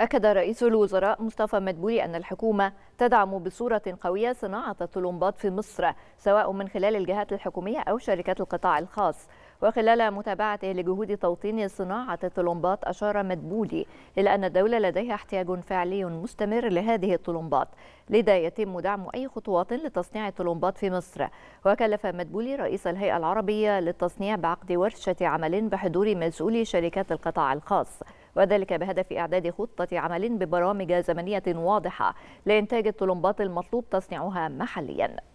أكد رئيس الوزراء مصطفى مدبولي أن الحكومة تدعم بصورة قوية صناعة الطلمبات في مصر سواء من خلال الجهات الحكومية أو شركات القطاع الخاص وخلال متابعته لجهود توطين صناعة الطلمبات أشار مدبولي إلى أن الدولة لديها احتياج فعلي مستمر لهذه الطلمبات لذا يتم دعم أي خطوات لتصنيع الطلمبات في مصر وكلف مدبولي رئيس الهيئة العربية للتصنيع بعقد ورشة عمل بحضور مسؤولي شركات القطاع الخاص وذلك بهدف إعداد خطة عمل ببرامج زمنية واضحة لإنتاج الطلمبات المطلوب تصنيعها محلياً